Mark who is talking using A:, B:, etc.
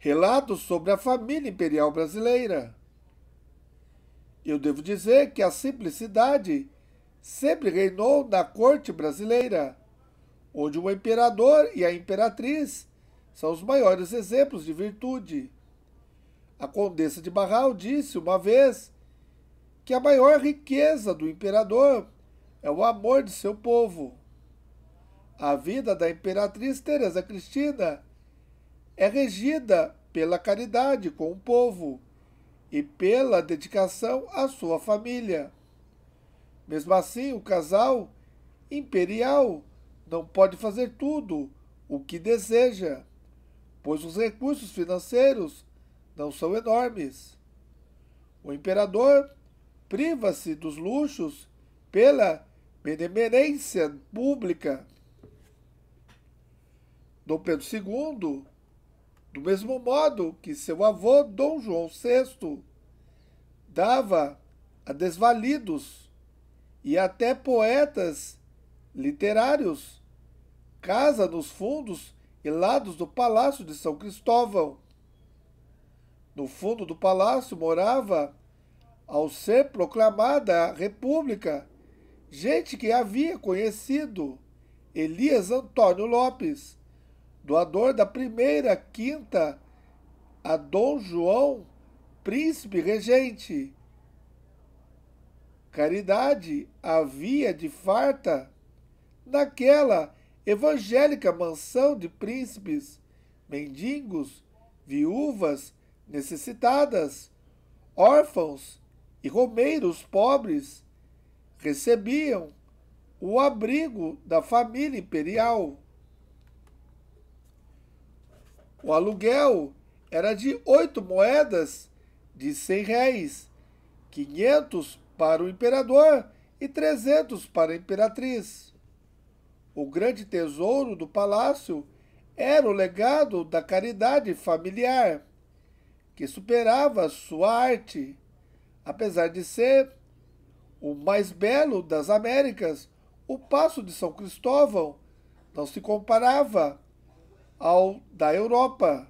A: relatos sobre a família imperial brasileira. Eu devo dizer que a simplicidade sempre reinou na corte brasileira, onde o imperador e a imperatriz são os maiores exemplos de virtude. A condessa de Barral disse uma vez que a maior riqueza do imperador é o amor de seu povo. A vida da imperatriz Teresa Cristina é regida pela caridade com o povo e pela dedicação à sua família. Mesmo assim, o casal imperial não pode fazer tudo o que deseja, pois os recursos financeiros não são enormes. O imperador priva-se dos luxos pela benemerência pública. Dom Pedro II do mesmo modo que seu avô Dom João VI dava a desvalidos e até poetas literários casa nos fundos e lados do Palácio de São Cristóvão. No fundo do palácio morava, ao ser proclamada a República, gente que havia conhecido Elias Antônio Lopes, doador da primeira quinta a Dom João, príncipe regente. Caridade havia de farta naquela evangélica mansão de príncipes, mendigos, viúvas, necessitadas, órfãos e romeiros pobres recebiam o abrigo da família imperial. O aluguel era de oito moedas de cem réis, quinhentos para o imperador e trezentos para a imperatriz. O grande tesouro do palácio era o legado da caridade familiar, que superava sua arte, apesar de ser o mais belo das Américas, o Passo de São Cristóvão não se comparava ao da Europa.